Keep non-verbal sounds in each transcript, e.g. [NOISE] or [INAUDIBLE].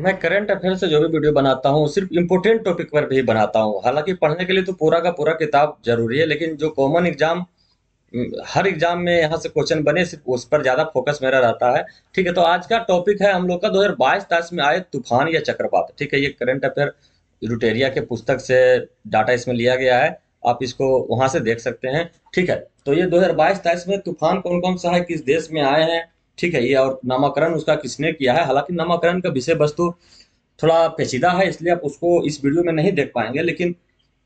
मैं current affair से जो भी वीडियो बनाता हूँ सिर्फ इम्पोर्टेंट टॉपिक पर भी बनाता हूँ हालांकि पढ़ने के लिए तो पूरा का पूरा किताब जरूरी है लेकिन जो कॉमन एग्जाम हर एग्जाम में यहाँ से क्वेश्चन बने सिर्फ उस पर ज़्यादा फोकस मेरा रहता है ठीक है तो आज का टॉपिक है हम लोग का दो हजार में आए तूफान या चक्रवात ठीक है ये करंट अफेयर रूटेरिया के पुस्तक से डाटा इसमें लिया गया है आप इसको वहां से देख सकते हैं ठीक है तो ये दो हज़ार में तूफान कौन कौन सा है किस देश में आए हैं ठीक है ये और नामाकरण उसका किसने किया है हालांकि नामाकरण का विषय वस्तु थोड़ा पेचीदा है इसलिए आप उसको इस वीडियो में नहीं देख पाएंगे लेकिन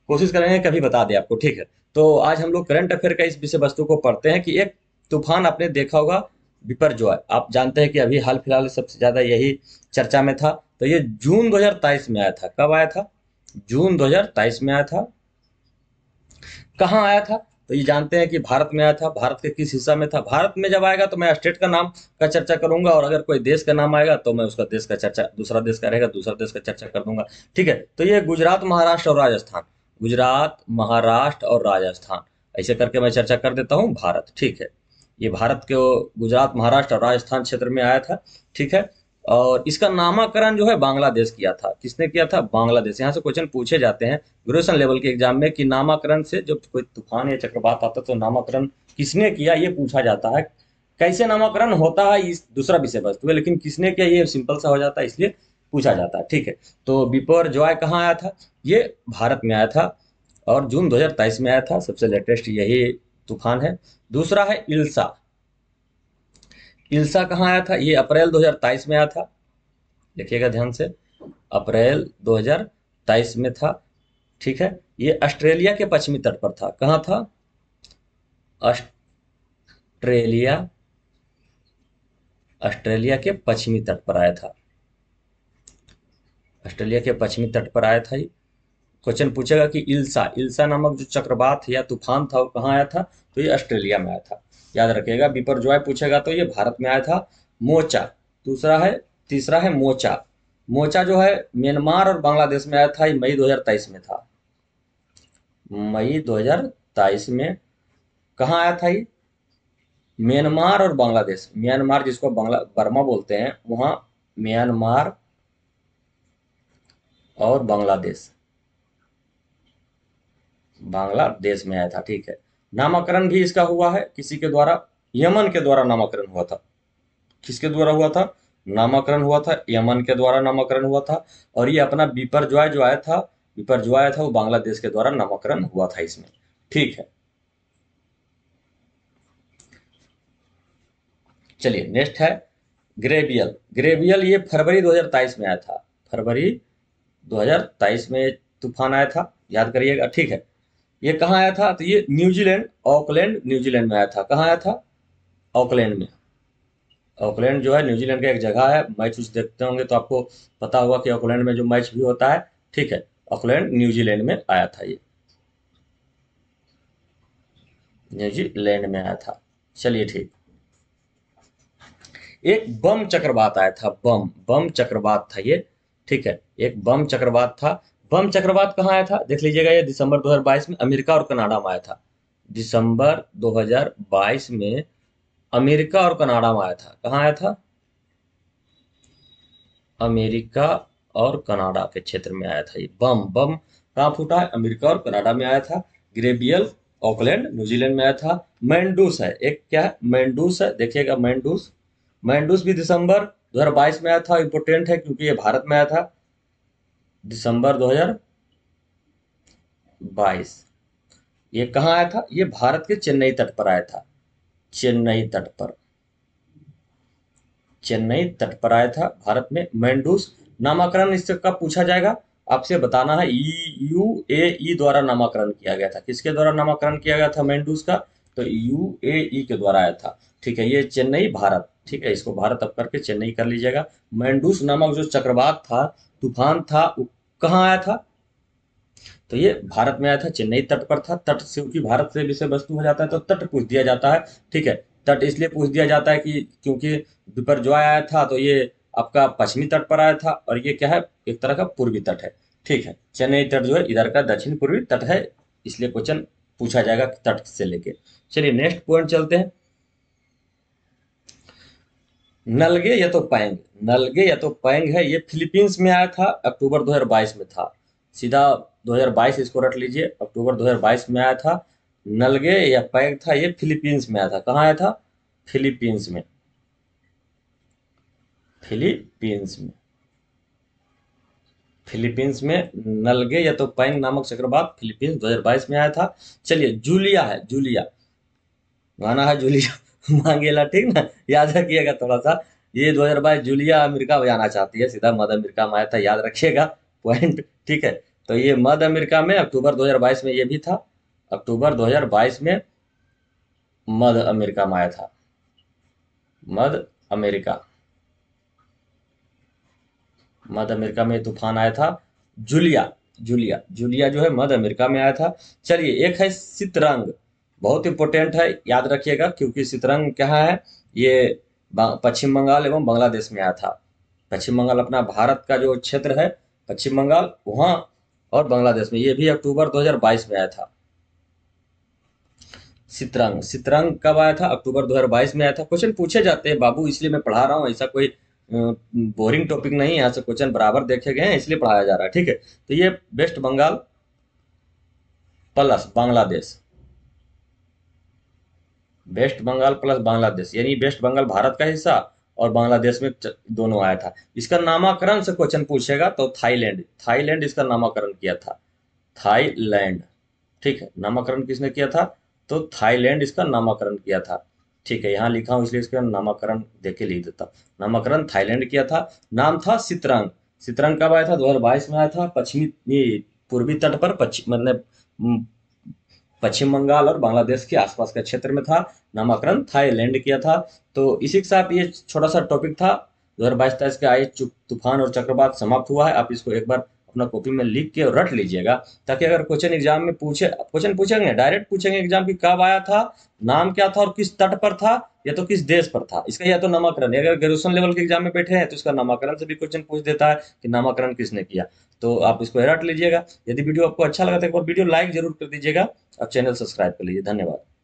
कोशिश करेंगे कभी बता दें आपको ठीक है तो आज हम लोग करंट अफेयर का इस विषय वस्तु को पढ़ते हैं कि एक तूफान आपने देखा होगा विपर जो है आप जानते हैं कि अभी हाल फिलहाल सबसे ज़्यादा यही चर्चा में था तो ये जून दो में आया था कब आया था जून दो में आया था कहाँ आया था तो ये जानते हैं कि भारत में आया था भारत के किस हिस्सा में था भारत में जब आएगा तो मैं स्टेट का नाम का चर्चा करूंगा और अगर कोई देश का नाम आएगा तो मैं उसका देश का चर्चा दूसरा देश का रहेगा दूसरा देश का चर्चा कर दूंगा ठीक है तो ये गुजरात महाराष्ट्र और राजस्थान गुजरात महाराष्ट्र और राजस्थान ऐसे करके मैं चर्चा कर देता हूँ भारत ठीक है ये भारत के गुजरात महाराष्ट्र और राजस्थान क्षेत्र में आया था ठीक है और इसका नामाकरण जो है बांग्लादेश किया था किसने किया था बांग्लादेश यहाँ से क्वेश्चन पूछे जाते हैं ग्रेजुएशन लेवल के एग्जाम में कि नामकरण से जब कोई तूफान या चक्रवात आता तो नामाकरण किसने किया ये पूछा जाता है कैसे नामकरण होता है इस दूसरा विषय वस्तु है लेकिन किसने किया ये सिंपल सा हो जाता है इसलिए पूछा जाता है ठीक है तो बिपोर जॉय कहाँ आया था ये भारत में आया था और जून तेईस में आया था सबसे लेटेस्ट यही तूफान है दूसरा है इल्सा इल्सा कहाँ आया था ये अप्रैल 2023 में आया था लिखिएगा ध्यान से अप्रैल 2023 में था ठीक है ये ऑस्ट्रेलिया के पश्चिमी तट पर था कहाँ था ऑस्ट्रेलिया ऑस्ट्रेलिया के पश्चिमी तट पर आया था ऑस्ट्रेलिया के पश्चिमी तट पर आया था ये क्वेश्चन पूछेगा कि इल्सा इल्सा नामक जो चक्रवात या तूफान था वो कहाँ आया था तो ये ऑस्ट्रेलिया में आया था याद रखेगा बिपर जो है पूछेगा तो ये भारत में आया था मोचा दूसरा है तीसरा है मोचा मोचा जो है म्यांमार और बांग्लादेश में आया था ये मई 2023 में था मई 2023 में कहा आया था ये म्यांमार और बांग्लादेश म्यांमार जिसको बांग्ला बर्मा बोलते हैं वहां म्यांमार और बांग्लादेश बांग्लादेश में आया था ठीक है नामाकरण भी इसका हुआ है किसी के द्वारा यमन के द्वारा नामकरण हुआ था किसके द्वारा हुआ था नामाकरण हुआ था यमन के द्वारा नामाकरण हुआ था और ये अपना बीपर जो आया था जो आया था वो बांग्लादेश के द्वारा नामाकरण हुआ था इसमें ठीक है चलिए नेक्स्ट है ग्रेबियल ग्रेबियल ये फरवरी 2023 में आया था फरवरी 2023 में तूफान आया था याद करिएगा ठीक है ये कहा आया था तो ये न्यूजीलैंड ऑकलैंड न्यूजीलैंड में आया था कहा आया था ऑकलैंड में ऑकलैंड जो है न्यूजीलैंड का एक जगह है मैच उच देखते होंगे तो आपको पता होगा कि ऑकलैंड में जो मैच भी होता है ठीक है ऑकलैंड न्यूजीलैंड में आया था ये न्यूजीलैंड में आया था चलिए ठीक एक बम चक्रवात आया था बम बम चक्रवात था ये ठीक है एक बम चक्रवात था बम चक्रवात कहाँ आया था देख लीजिएगा ये दिसंबर 2022 में अमेरिका और कनाडा में आया था दिसंबर 2022 में अमेरिका और कनाडा में आया था कहाँ आया था अमेरिका और कनाडा के क्षेत्र में आया था ये बम बम कहाँ फूटा है अमेरिका और कनाडा में आया था ग्रेबियल ऑकलैंड न्यूजीलैंड में आया था मैंडूस है एक क्या है मैंडूस है देखिएगा मैंडूस मैंडूस भी दिसंबर दो में आया था इम्पोर्टेंट है क्योंकि ये भारत में आया था दिसंबर 2022 ये कहा आया था ये भारत के चेन्नई तट पर आया था चेन्नई तट पर चेन्नई तट पर आया था भारत में मेंडूस नामाकरण इसका पूछा जाएगा आपसे बताना है यू ए द्वारा नामाकरण किया गया था किसके द्वारा नामकरण किया गया था मैंडूस का तो यू ए के द्वारा आया था ठीक है ये चेन्नई भारत ठीक है इसको भारत अब करके चेन्नई कर लीजिएगा मेंडूस नामक जो चक्रवात था तूफान था कहाँ आया था तो ये भारत में आया था चेन्नई तट पर था तट से क्योंकि भारत से विषय वस्तु हो जाता है तो तट पूछ दिया जाता है ठीक है तट इसलिए पूछ दिया जाता है कि क्योंकि विपर जो आया था तो ये आपका पश्चिमी तट पर आया था और ये क्या है एक तरह का पूर्वी तट है ठीक है चेन्नई तट जो है इधर का दक्षिण पूर्वी तट है इसलिए क्वेश्चन पूछा जाएगा तट से लेके चलिए नेक्स्ट पॉइंट चलते हैं नलगे या तो पैंग नलगे या तो पैंग है ये फिलीपींस में आया था अक्टूबर 2022 में था सीधा 2022 इसको रट लीजिए अक्टूबर 2022 में आया था नलगे या पैंग था ये फिलीपींस में आया था कहाँ आया था फिलीपींस में फिलीपींस में फिलीपींस में नलगे या तो पैंग नामक चक्रवात फिलीपींस 2022 में आया था चलिए जूलिया है जूलिया गाना है जूलिया [LAUGHS] मांगेला ठीक ना याद रखिएगा थोड़ा सा ये 2022 जूलिया अमेरिका में आना चाहती है सीधा मध्य अमेरिका में आया था याद रखिएगा पॉइंट ठीक है तो ये मध्य अमेरिका में अक्टूबर 2022 में ये भी था अक्टूबर 2022 में मध्य अमेरिका में आया था मध्य अमेरिका मध्य अमेरिका में तूफान आया था जूलिया जूलिया जूलिया जो है मध्य अमेरिका में आया था चलिए एक है सितरंग बहुत इंपॉर्टेंट है याद रखिएगा क्योंकि सितरंग क्या है ये पश्चिम बंगाल एवं बांग्लादेश में आया था पश्चिम बंगाल अपना भारत का जो क्षेत्र है पश्चिम बंगाल वहां और बांग्लादेश में ये भी अक्टूबर 2022 में आया था सितरंग सितरंग कब आया था अक्टूबर 2022 में आया था क्वेश्चन पूछे जाते हैं बाबू इसलिए मैं पढ़ा रहा हूँ ऐसा कोई बोरिंग टॉपिक नहीं यहाँ से क्वेश्चन बराबर देखे गए हैं इसलिए पढ़ाया जा रहा है ठीक है तो ये West Bengal plus Bangladesh West Bengal plus Bangladesh यानी वेस्ट बंगाल भारत का हिस्सा और बांग्लादेश में दोनों आया था इसका नामकरण से क्वेश्चन पूछेगा तो थाईलैंड थाईलैंड इसका नामकरण किया था थाईलैंड ठीक है नामकरण किसने किया था तो थाईलैंड इसका नामकरण किया था ठीक है यहाँ लिखा हूं इसलिए इसका नामकरण देखे लिख देता नामकरण थाईलैंड किया था नाम था सितरंग सितरंग कब आया था दो में आया था पश्चिमी पूर्वी तट पर पश्चिम मतलब पश्चिम बंगाल और बांग्लादेश के आसपास के क्षेत्र में था नामाकरण थाईलैंड किया था तो इसी के साथ ये छोटा सा टॉपिक था दो हजार बाईस तेईस का आए तूफान और चक्रवात समाप्त हुआ है आप इसको एक बार अपना कॉपी में लिख के रट लीजिएगा ताकि अगर क्वेश्चन एग्जाम में पूछे क्वेश्चन पूछेंगे डायरेक्ट पूछेंगे एग्जाम की कब आया था नाम क्या था और किस तट पर था या तो किस देश पर था इसका या तो नामकरण अगर ग्रेजुएशन लेवल के एग्जाम में बैठे हैं तो इसका नामकरण से भी क्वेश्चन पूछ देता है कि नामकरण किसने किया तो आप इसको रट लीजिएगा यदि वीडियो आपको अच्छा लगा तो एक बार वीडियो लाइक जरूर कर दीजिएगा और चैनल सब्सक्राइब कर लीजिए धन्यवाद